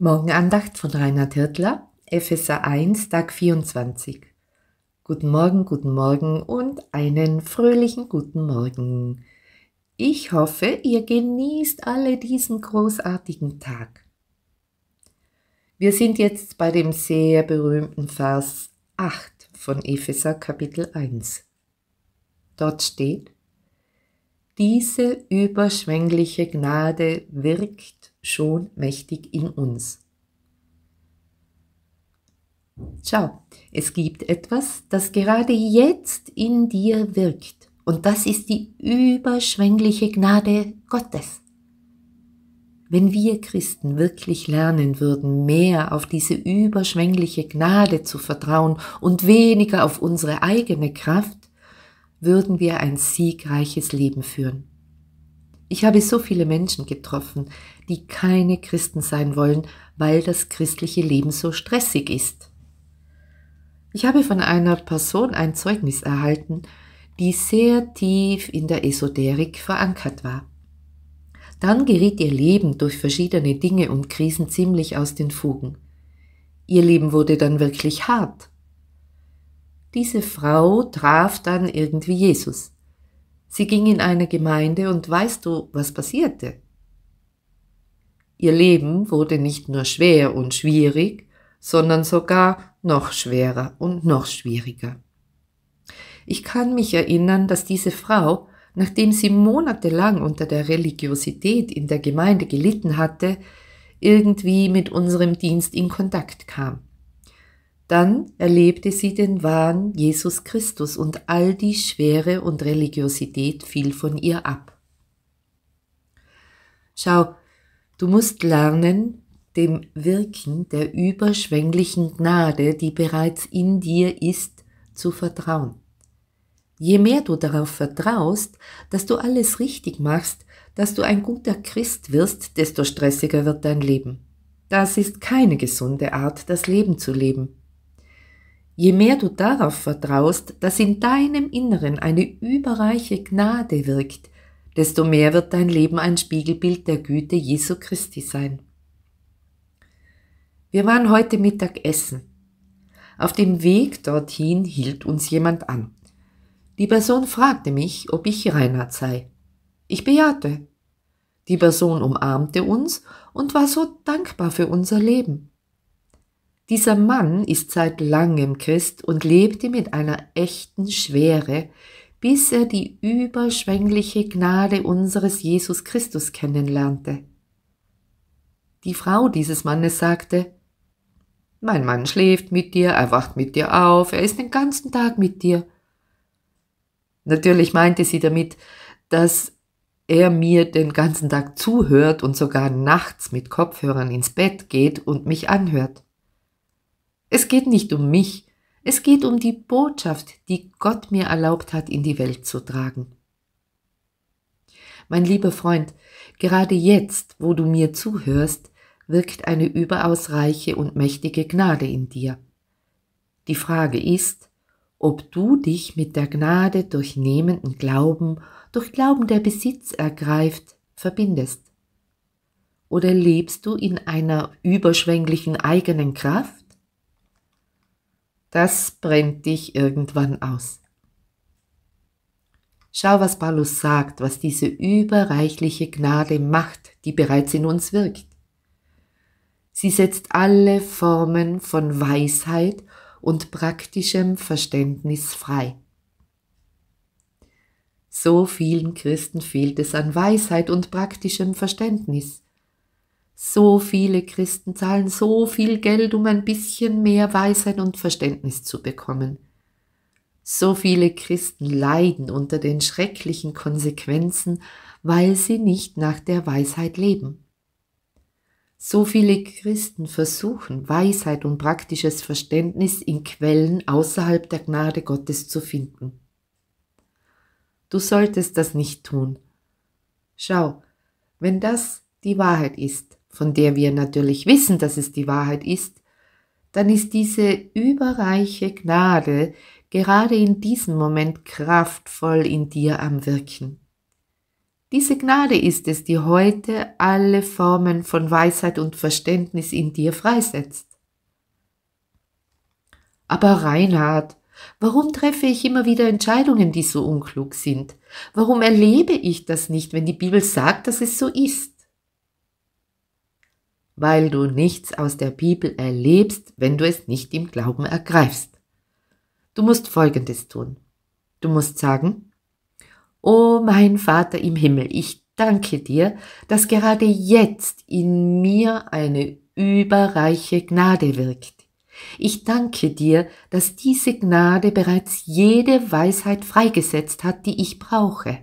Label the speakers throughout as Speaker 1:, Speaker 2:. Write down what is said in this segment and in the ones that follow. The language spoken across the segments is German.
Speaker 1: Morgenandacht von Reinhard Hirtler, Epheser 1, Tag 24. Guten Morgen, guten Morgen und einen fröhlichen guten Morgen. Ich hoffe, ihr genießt alle diesen großartigen Tag. Wir sind jetzt bei dem sehr berühmten Vers 8 von Epheser Kapitel 1. Dort steht, diese überschwängliche Gnade wirkt schon mächtig in uns. Schau, es gibt etwas, das gerade jetzt in dir wirkt. Und das ist die überschwängliche Gnade Gottes. Wenn wir Christen wirklich lernen würden, mehr auf diese überschwängliche Gnade zu vertrauen und weniger auf unsere eigene Kraft, würden wir ein siegreiches Leben führen. Ich habe so viele Menschen getroffen, die keine Christen sein wollen, weil das christliche Leben so stressig ist. Ich habe von einer Person ein Zeugnis erhalten, die sehr tief in der Esoterik verankert war. Dann geriet ihr Leben durch verschiedene Dinge und Krisen ziemlich aus den Fugen. Ihr Leben wurde dann wirklich hart. Diese Frau traf dann irgendwie Jesus. Sie ging in eine Gemeinde und weißt du, was passierte? Ihr Leben wurde nicht nur schwer und schwierig, sondern sogar noch schwerer und noch schwieriger. Ich kann mich erinnern, dass diese Frau, nachdem sie monatelang unter der Religiosität in der Gemeinde gelitten hatte, irgendwie mit unserem Dienst in Kontakt kam. Dann erlebte sie den wahren Jesus Christus und all die Schwere und Religiosität fiel von ihr ab. Schau, du musst lernen, dem Wirken der überschwänglichen Gnade, die bereits in dir ist, zu vertrauen. Je mehr du darauf vertraust, dass du alles richtig machst, dass du ein guter Christ wirst, desto stressiger wird dein Leben. Das ist keine gesunde Art, das Leben zu leben. Je mehr du darauf vertraust, dass in deinem Inneren eine überreiche Gnade wirkt, desto mehr wird dein Leben ein Spiegelbild der Güte Jesu Christi sein. Wir waren heute Mittag essen. Auf dem Weg dorthin hielt uns jemand an. Die Person fragte mich, ob ich Reinhard sei. Ich bejahte. Die Person umarmte uns und war so dankbar für unser Leben. Dieser Mann ist seit langem Christ und lebte mit einer echten Schwere, bis er die überschwängliche Gnade unseres Jesus Christus kennenlernte. Die Frau dieses Mannes sagte, Mein Mann schläft mit dir, er wacht mit dir auf, er ist den ganzen Tag mit dir. Natürlich meinte sie damit, dass er mir den ganzen Tag zuhört und sogar nachts mit Kopfhörern ins Bett geht und mich anhört. Es geht nicht um mich, es geht um die Botschaft, die Gott mir erlaubt hat, in die Welt zu tragen. Mein lieber Freund, gerade jetzt, wo du mir zuhörst, wirkt eine überaus reiche und mächtige Gnade in dir. Die Frage ist, ob du dich mit der Gnade durch nehmenden Glauben, durch Glauben, der Besitz ergreift, verbindest. Oder lebst du in einer überschwänglichen eigenen Kraft? Das brennt dich irgendwann aus. Schau, was Paulus sagt, was diese überreichliche Gnade macht, die bereits in uns wirkt. Sie setzt alle Formen von Weisheit und praktischem Verständnis frei. So vielen Christen fehlt es an Weisheit und praktischem Verständnis. So viele Christen zahlen so viel Geld, um ein bisschen mehr Weisheit und Verständnis zu bekommen. So viele Christen leiden unter den schrecklichen Konsequenzen, weil sie nicht nach der Weisheit leben. So viele Christen versuchen, Weisheit und praktisches Verständnis in Quellen außerhalb der Gnade Gottes zu finden. Du solltest das nicht tun. Schau, wenn das die Wahrheit ist, von der wir natürlich wissen, dass es die Wahrheit ist, dann ist diese überreiche Gnade gerade in diesem Moment kraftvoll in dir am Wirken. Diese Gnade ist es, die heute alle Formen von Weisheit und Verständnis in dir freisetzt. Aber Reinhard, warum treffe ich immer wieder Entscheidungen, die so unklug sind? Warum erlebe ich das nicht, wenn die Bibel sagt, dass es so ist? weil du nichts aus der Bibel erlebst, wenn du es nicht im Glauben ergreifst. Du musst Folgendes tun. Du musst sagen, O mein Vater im Himmel, ich danke dir, dass gerade jetzt in mir eine überreiche Gnade wirkt. Ich danke dir, dass diese Gnade bereits jede Weisheit freigesetzt hat, die ich brauche.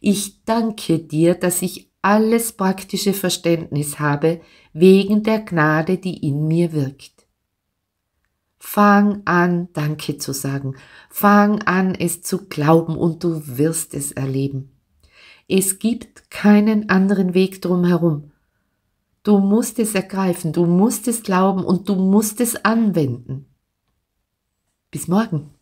Speaker 1: Ich danke dir, dass ich alles praktische Verständnis habe, wegen der Gnade, die in mir wirkt. Fang an, Danke zu sagen. Fang an, es zu glauben und du wirst es erleben. Es gibt keinen anderen Weg drumherum. Du musst es ergreifen, du musst es glauben und du musst es anwenden. Bis morgen.